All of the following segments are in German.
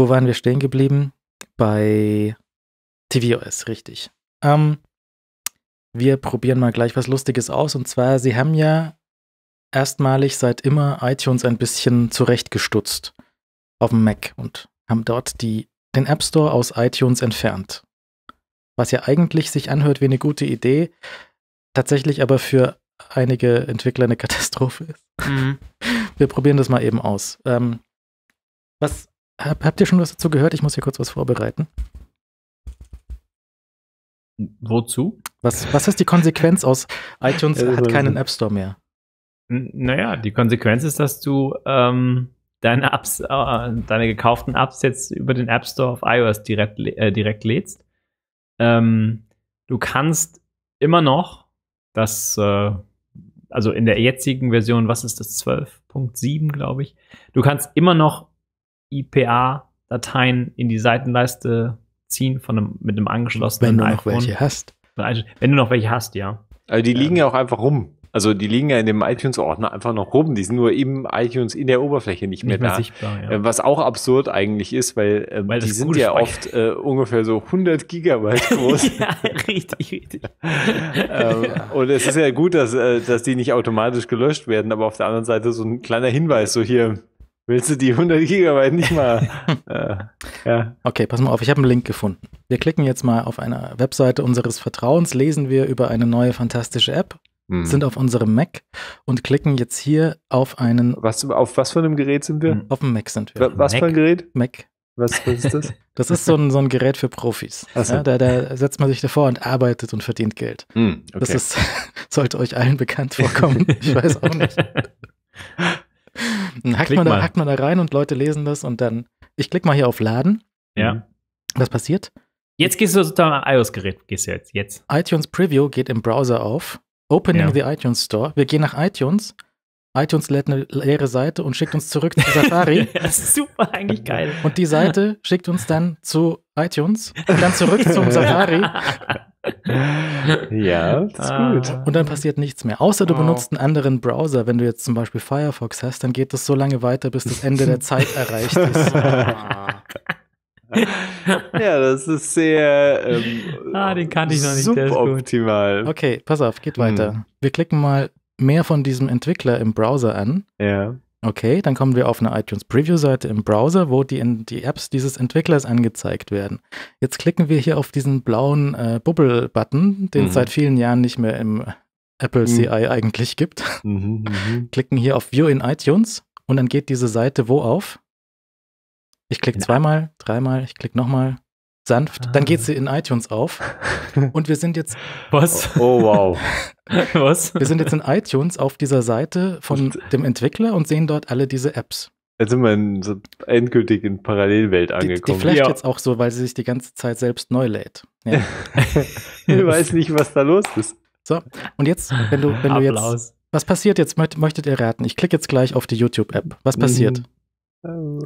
Wo waren wir stehen geblieben? Bei tvOS, richtig. Ähm, wir probieren mal gleich was Lustiges aus. Und zwar, sie haben ja erstmalig seit immer iTunes ein bisschen zurechtgestutzt auf dem Mac und haben dort die, den App Store aus iTunes entfernt. Was ja eigentlich sich anhört wie eine gute Idee, tatsächlich aber für einige Entwickler eine Katastrophe ist. Mhm. Wir probieren das mal eben aus. Ähm, was hab, habt ihr schon was dazu gehört? Ich muss hier kurz was vorbereiten. Wozu? Was, was ist die Konsequenz aus iTunes hat keinen App Store mehr? Naja, die Konsequenz ist, dass du ähm, deine, Apps, äh, deine gekauften Apps jetzt über den App Store auf iOS direkt, äh, direkt lädst. Ähm, du kannst immer noch das, äh, also in der jetzigen Version, was ist das, 12.7, glaube ich, du kannst immer noch IPA-Dateien in die Seitenleiste ziehen von einem, mit einem angeschlossenen Wenn du iPhone. noch welche hast. Wenn du noch welche hast, ja. Also die liegen ja auch einfach rum. Also die liegen ja in dem iTunes-Ordner einfach noch rum. Die sind nur im iTunes in der Oberfläche nicht, nicht mehr, mehr, da. ja. Äh, was auch absurd eigentlich ist, weil, ähm, weil die sind ja Speicher. oft äh, ungefähr so 100 Gigabyte groß. ja, richtig, richtig. ähm, und es ist ja gut, dass, äh, dass die nicht automatisch gelöscht werden, aber auf der anderen Seite so ein kleiner Hinweis, so hier, Willst du die 100 Gigabyte nicht mal? äh, ja. Okay, pass mal auf, ich habe einen Link gefunden. Wir klicken jetzt mal auf einer Webseite unseres Vertrauens, lesen wir über eine neue fantastische App, mhm. sind auf unserem Mac und klicken jetzt hier auf einen. Was, auf was für einem Gerät sind wir? Hm. Auf dem Mac sind wir. Was Mac? für ein Gerät? Mac. Was, was, ist das? Das ist so ein, so ein Gerät für Profis. So. Ja, da, da, setzt man sich davor und arbeitet und verdient Geld. Mm, okay. Das ist, sollte euch allen bekannt vorkommen. Ich weiß auch nicht. Dann hackt man, da, hackt man da rein und Leute lesen das und dann, ich klicke mal hier auf Laden. Ja. Mhm. Was passiert? Jetzt gehst du zum iOS-Gerät, gehst du jetzt, jetzt. iTunes Preview geht im Browser auf. Opening ja. the iTunes Store. Wir gehen nach iTunes iTunes lädt eine leere Seite und schickt uns zurück zu Safari. das ist super, eigentlich geil. Und die Seite schickt uns dann zu iTunes und dann zurück zum Safari. ja, das ist gut. Ah. Und dann passiert nichts mehr. Außer du benutzt einen anderen Browser. Wenn du jetzt zum Beispiel Firefox hast, dann geht das so lange weiter, bis das Ende der Zeit erreicht ist. ja, das ist sehr ähm, ah, den kannte ich noch nicht. Suboptimal. Okay, pass auf, geht weiter. Hm. Wir klicken mal mehr von diesem Entwickler im Browser an. Ja. Okay, dann kommen wir auf eine iTunes Preview-Seite im Browser, wo die, die, Apps dieses Entwicklers angezeigt werden. Jetzt klicken wir hier auf diesen blauen äh, Bubble-Button, den es mhm. seit vielen Jahren nicht mehr im Apple mhm. CI eigentlich gibt. Mhm, mhm klicken hier auf View in iTunes und dann geht diese Seite wo auf? Ich klicke zweimal, dreimal, ich klicke nochmal sanft, ah. dann geht sie ah. in iTunes auf. Und wir sind jetzt. Was? Oh, oh wow. Was? Wir sind jetzt in iTunes auf dieser Seite von dem Entwickler und sehen dort alle diese Apps. Jetzt sind wir in so endgültig in Parallelwelt angekommen. Die, die flasht ja. jetzt auch so, weil sie sich die ganze Zeit selbst neu lädt. Ja. ich weiß nicht, was da los ist. So, und jetzt, wenn du, wenn du jetzt. Was passiert jetzt? Möchtet ihr raten? Ich klicke jetzt gleich auf die YouTube-App. Was passiert? Mhm.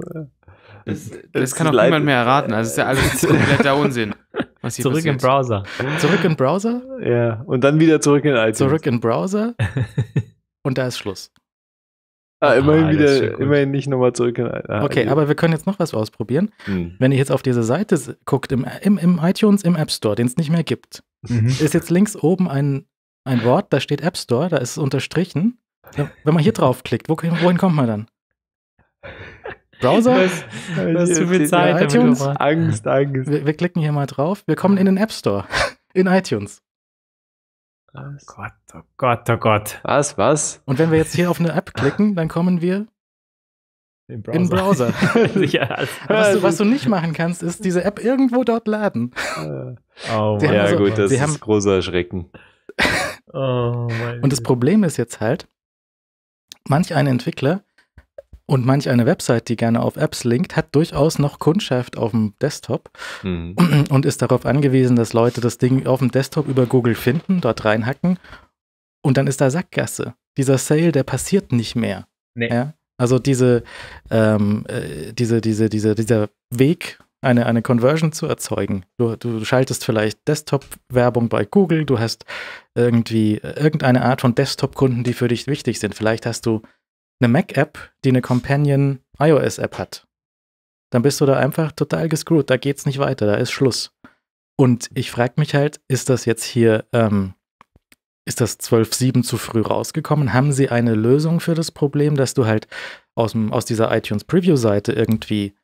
Das, das, das kann auch niemand mehr erraten. Also ist ja alles kompletter Unsinn. Was hier zurück passiert. im Browser. Zurück im Browser? Ja, und dann wieder zurück in iTunes. Zurück im Browser und da ist Schluss. Ah, ah immerhin ah, wieder, immerhin nicht nochmal zurück in iTunes. Ah, okay, aber wir können jetzt noch was ausprobieren. Hm. Wenn ihr jetzt auf diese Seite guckt, im, im, im iTunes, im App Store, den es nicht mehr gibt, mhm. ist jetzt links oben ein, ein Wort, da steht App Store, da ist es unterstrichen. Wenn man hier draufklickt, wohin kommt man dann? Browser? das ist zu viel Zeit iTunes. Angst, Angst. Wir, wir, klicken hier mal drauf. Wir kommen in den App Store. In iTunes. Was? Oh Gott, oh Gott, oh Gott. Was, was? Und wenn wir jetzt hier auf eine App klicken, dann kommen wir in Browser. Im Browser. was, du, was, du, nicht machen kannst, ist diese App irgendwo dort laden. Äh. Oh also- ja, also, gut, das ist haben, großer Schrecken. oh und das Problem ist jetzt halt, manch ein Entwickler und manch eine Website, die gerne auf Apps linkt, hat durchaus noch Kundschaft auf dem Desktop mhm. und ist darauf angewiesen, dass Leute das Ding auf dem Desktop über Google finden, dort reinhacken und dann ist da Sackgasse. Dieser Sale, der passiert nicht mehr. Nee. Ja? Also diese, ähm, äh, diese, diese, diese, dieser Weg, eine, eine Conversion zu erzeugen. Du, du schaltest vielleicht Desktop-Werbung bei Google, du hast irgendwie äh, irgendeine Art von Desktop-Kunden, die für dich wichtig sind. Vielleicht hast du eine Mac-App, die eine Companion iOS-App hat, dann bist du da einfach total gescrewt. Da geht's nicht weiter, da ist Schluss. Und ich frage mich halt, ist das jetzt hier, ähm, ist das 12.7 zu früh rausgekommen? Haben sie eine Lösung für das Problem, dass du halt aus, aus dieser iTunes Preview-Seite irgendwie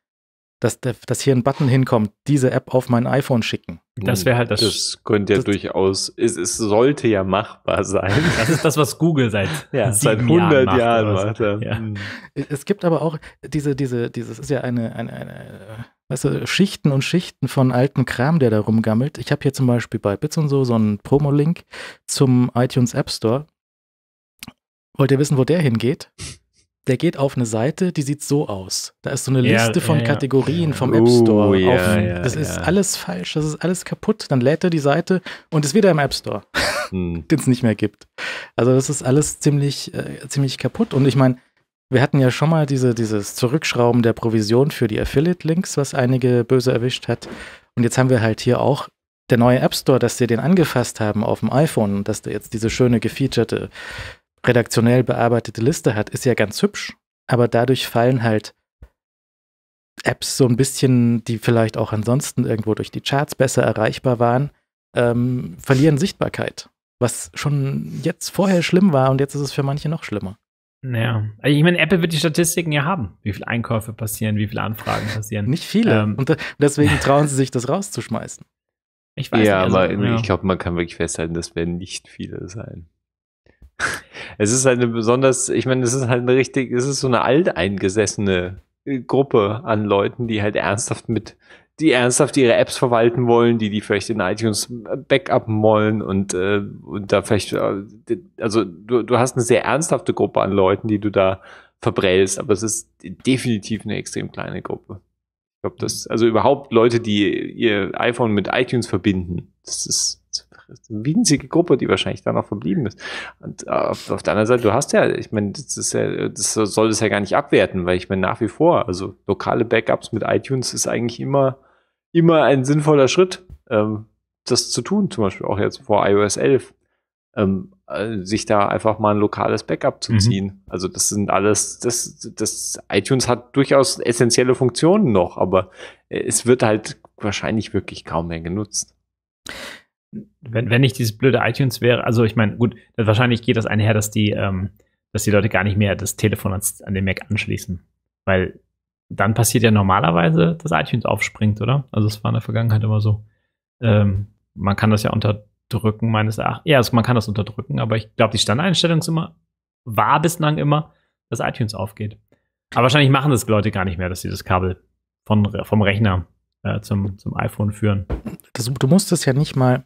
dass, dass hier ein Button hinkommt, diese App auf mein iPhone schicken. Das wäre halt das. Das könnte ja das durchaus, es, es, sollte ja machbar sein. Das ist das, was Google seit, ja, seit 100 Jahren, macht. Jahren macht ja. Hm. Es gibt aber auch diese, diese, dieses ist ja eine, eine, eine weißt du, Schichten und Schichten von alten Kram, der da rumgammelt. Ich habe hier zum Beispiel bei Bits und so so einen Promo-Link zum iTunes App Store. Wollt ihr wissen, wo der hingeht? der geht auf eine Seite, die sieht so aus. Da ist so eine ja, Liste von ja, Kategorien ja. vom oh, App Store. Oh, auf, das ist alles falsch, das ist alles kaputt. Dann lädt er die Seite und ist wieder im App Store, hm. den es nicht mehr gibt. Also das ist alles ziemlich, äh, ziemlich kaputt. Und ich meine, wir hatten ja schon mal diese, dieses Zurückschrauben der Provision für die Affiliate-Links, was einige böse erwischt hat. Und jetzt haben wir halt hier auch der neue App Store, dass sie den angefasst haben auf dem iPhone, dass da jetzt diese schöne gefeaturete äh, redaktionell bearbeitete Liste hat, ist ja ganz hübsch, aber dadurch fallen halt Apps so ein bisschen, die vielleicht auch ansonsten irgendwo durch die Charts besser erreichbar waren, ähm, verlieren Sichtbarkeit. Was schon jetzt vorher schlimm war und jetzt ist es für manche noch schlimmer. Naja, also ich meine, Apple wird die Statistiken ja haben, wie viele Einkäufe passieren, wie viele Anfragen passieren. Nicht viele. Ähm. und deswegen trauen sie sich, das rauszuschmeißen. Ich weiß ja, nicht. Also, aber ja. ich glaube, man kann wirklich festhalten, das werden nicht viele sein. Es ist halt eine besonders, ich meine, es ist halt eine richtig, es ist so eine alteingesessene äh, Gruppe an Leuten, die halt ernsthaft mit, die ernsthaft ihre Apps verwalten wollen, die die vielleicht in iTunes äh, backuppen wollen und, äh, und da vielleicht, äh, also du, du hast eine sehr ernsthafte Gruppe an Leuten, die du da verbrellst, aber es ist definitiv eine extrem kleine Gruppe. Ich glaube, das, also überhaupt Leute, die ihr iPhone mit iTunes verbinden, das ist das ist eine winzige Gruppe, die wahrscheinlich da noch verblieben ist. Und äh, auf, auf der anderen Seite, du hast ja, ich meine, das ist ja, das soll das ja gar nicht abwerten, weil ich meine, nach wie vor, also lokale Backups mit iTunes ist eigentlich immer, immer ein sinnvoller Schritt, ähm, das zu tun, zum Beispiel auch jetzt vor iOS 11. Ähm, äh, sich da einfach mal ein lokales Backup zu mhm. ziehen. Mhm. Also das sind alles, das, das iTunes hat durchaus essentielle Funktionen noch, aber äh, es wird halt wahrscheinlich wirklich kaum mehr genutzt wenn, wenn nicht dieses blöde iTunes wäre, also ich meine, gut, wahrscheinlich geht das einher, dass die, ähm, dass die Leute gar nicht mehr das Telefon an, an den Mac anschließen. Weil dann passiert ja normalerweise, dass iTunes aufspringt, oder? Also es war in der Vergangenheit immer so. Ähm, man kann das ja unterdrücken, meines Erachtens. Ja, also man kann das unterdrücken, aber ich glaube, die Standeinstellung immer, war bislang immer, dass iTunes aufgeht. Aber wahrscheinlich machen das Leute gar nicht mehr, dass sie das Kabel von, vom Rechner äh, zum, zum iPhone führen. Das, du musst es ja nicht mal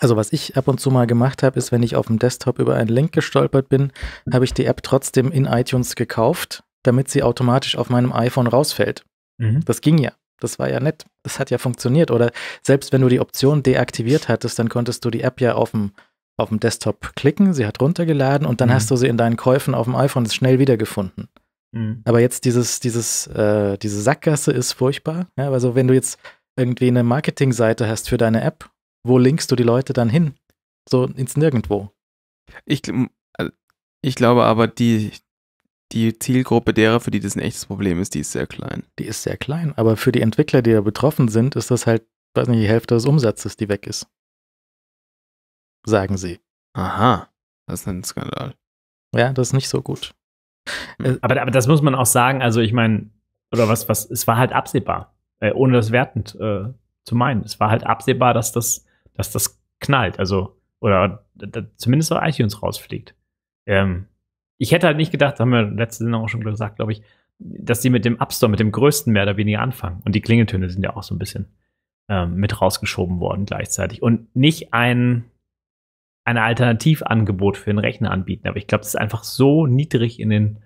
also was ich ab und zu mal gemacht habe, ist, wenn ich auf dem Desktop über einen Link gestolpert bin, habe ich die App trotzdem in iTunes gekauft, damit sie automatisch auf meinem iPhone rausfällt. Mhm. Das ging ja. Das war ja nett. Das hat ja funktioniert. Oder selbst wenn du die Option deaktiviert hattest, dann konntest du die App ja auf dem, auf dem Desktop klicken, sie hat runtergeladen und dann mhm. hast du sie in deinen Käufen auf dem iPhone schnell wiedergefunden. Mhm. Aber jetzt dieses, dieses, äh, diese Sackgasse ist furchtbar. Ja, also wenn du jetzt irgendwie eine Marketingseite hast für deine App wo linkst du die Leute dann hin? So ins Nirgendwo. Ich, ich glaube aber, die, die Zielgruppe derer, für die das ein echtes Problem ist, die ist sehr klein. Die ist sehr klein, aber für die Entwickler, die da betroffen sind, ist das halt, weiß nicht, die Hälfte des Umsatzes, die weg ist. Sagen sie. Aha, das ist ein Skandal. Ja, das ist nicht so gut. Hm. Äh, aber, aber das muss man auch sagen, also ich meine, oder was, was, es war halt absehbar, äh, ohne das wertend äh, zu meinen. Es war halt absehbar, dass das dass das knallt. Also, oder zumindest auch iTunes rausfliegt. Ähm, ich hätte halt nicht gedacht, haben wir letzte Sendung auch schon gesagt, glaube ich, dass die mit dem App Store, mit dem größten mehr oder weniger anfangen. Und die Klingeltöne sind ja auch so ein bisschen ähm, mit rausgeschoben worden gleichzeitig. Und nicht ein, ein Alternativangebot für den Rechner anbieten. Aber ich glaube, das ist einfach so niedrig in den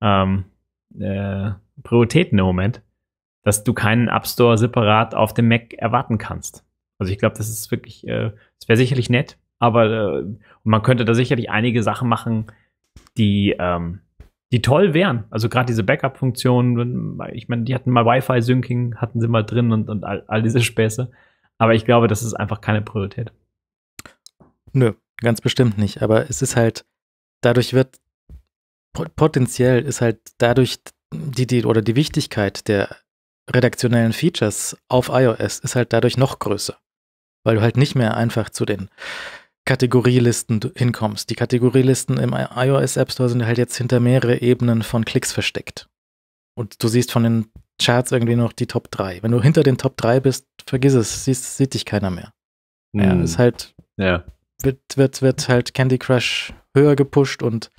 ähm, äh, Prioritäten im Moment, dass du keinen App Store separat auf dem Mac erwarten kannst. Also ich glaube, das ist wirklich, äh, wäre sicherlich nett, aber äh, man könnte da sicherlich einige Sachen machen, die, ähm, die toll wären. Also gerade diese Backup-Funktionen, ich meine, die hatten mal Wi-Fi-Syncing, hatten sie mal drin und, und all, all, diese Späße. Aber ich glaube, das ist einfach keine Priorität. Nö, ganz bestimmt nicht. Aber es ist halt, dadurch wird potenziell ist halt dadurch die, die oder die Wichtigkeit der redaktionellen Features auf iOS ist halt dadurch noch größer weil du halt nicht mehr einfach zu den Kategorielisten hinkommst. Die Kategorielisten im iOS App Store sind halt jetzt hinter mehrere Ebenen von Klicks versteckt. Und du siehst von den Charts irgendwie noch die Top 3. Wenn du hinter den Top 3 bist, vergiss es, siehst, sieht dich keiner mehr. Hm. Ja, ist halt, ja. Wird, wird, wird halt Candy Crush höher gepusht und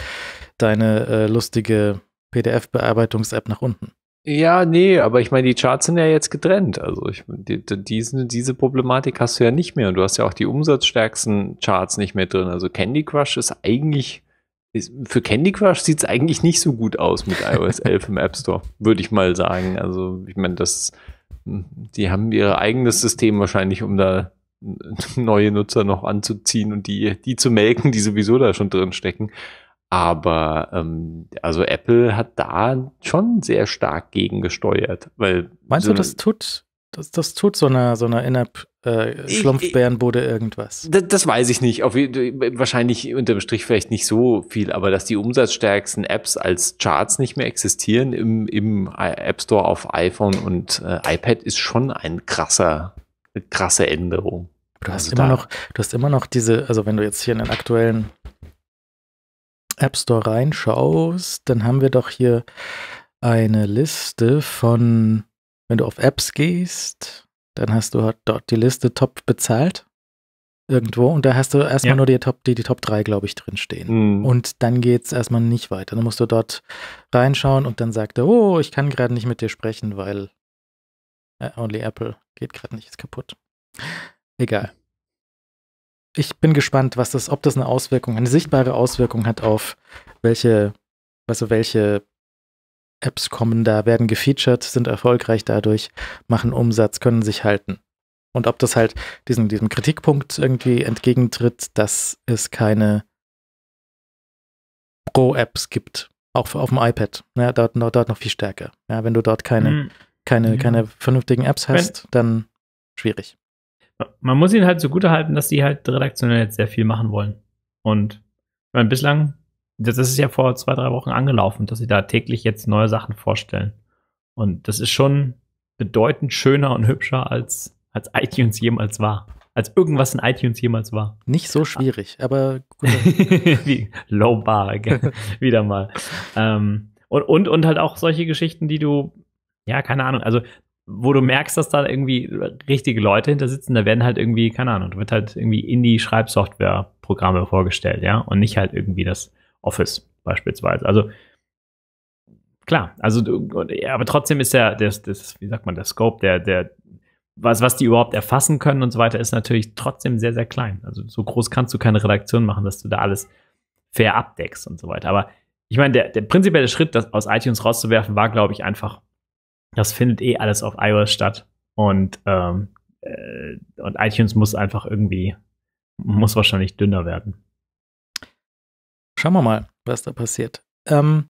deine äh, lustige PDF-Bearbeitungs-App nach unten. Ja, nee, aber ich meine, die Charts sind ja jetzt getrennt. Also ich, die, die, diese, diese Problematik hast du ja nicht mehr und du hast ja auch die umsatzstärksten Charts nicht mehr drin. Also Candy Crush ist eigentlich, ist, für Candy Crush sieht es eigentlich nicht so gut aus mit iOS 11 im App Store, würde ich mal sagen. Also ich meine, das, hm, die haben ihr eigenes System wahrscheinlich, um da neue Nutzer noch anzuziehen und die, die zu melken, die sowieso da schon drin stecken. Aber ähm, also Apple hat da schon sehr stark gegengesteuert. Weil Meinst so du, das tut, das, das tut so eine, so eine In-App äh, Schlumpfbärenbude irgendwas. Das, das, weiß ich nicht. Auf, wahrscheinlich unterm Strich vielleicht nicht so viel, aber dass die umsatzstärksten Apps als Charts nicht mehr existieren im, im äh, App Store auf iPhone und äh, iPad ist schon ein krasser, eine krasse Änderung. Du hast also immer noch, du hast immer noch diese, also wenn du jetzt hier in den aktuellen App Store reinschaust, dann haben wir doch hier eine Liste von, wenn du auf Apps gehst, dann hast du halt dort die Liste top bezahlt irgendwo und da hast du erstmal ja. nur die Top, die, die Top 3, glaube ich, drinstehen. stehen. Mhm. Und dann geht es erstmal nicht weiter. Dann musst du dort reinschauen und dann sagt er, oh, ich kann gerade nicht mit dir sprechen, weil äh, only Apple geht gerade nicht, ist kaputt. Egal ich bin gespannt, was das, ob das eine Auswirkung, eine sichtbare Auswirkung hat auf welche, also welche Apps kommen da, werden gefeatured, sind erfolgreich dadurch, machen Umsatz, können sich halten. Und ob das halt diesem, diesem Kritikpunkt irgendwie entgegentritt, dass es keine Pro-Apps gibt, auch für, auf dem iPad. Ja, ne, dort, dort noch viel stärker. Ja, wenn du dort keine, mhm. keine, ja. Mhm. keine vernünftigen Apps hast, wenn, dann schwierig man muss ihnen halt zugute halten, dass sie halt redaktionell jetzt sehr viel machen wollen. Und ich meine, bislang, das ist ja vor zwei, drei Wochen angelaufen, dass sie da täglich jetzt neue Sachen vorstellen. Und das ist schon bedeutend schöner und hübscher als, als iTunes jemals war. Als irgendwas in iTunes jemals war. Nicht so schwierig, ah. aber gut. low bar, wieder mal. ähm, und, und, und halt auch solche Geschichten, die du, ja, keine Ahnung, also wo du merkst, dass da irgendwie richtige Leute hinter sitzen, da werden halt irgendwie, keine Ahnung, da wird halt irgendwie Indie-Schreibsoftware-Programme vorgestellt, ja, und nicht halt irgendwie das Office beispielsweise. Also klar, also aber trotzdem ist ja das, das, wie sagt man, der Scope, der, der, was, was die überhaupt erfassen können und so weiter, ist natürlich trotzdem sehr, sehr klein. Also so groß kannst du keine Redaktion machen, dass du da alles fair abdeckst und so weiter. Aber ich meine, der, der prinzipielle Schritt, das aus iTunes rauszuwerfen, war, glaube ich, einfach das findet eh alles auf iOS statt. Und, ähm, äh, und iTunes muss einfach irgendwie, muss wahrscheinlich dünner werden. Schauen wir mal, was da passiert. Ähm,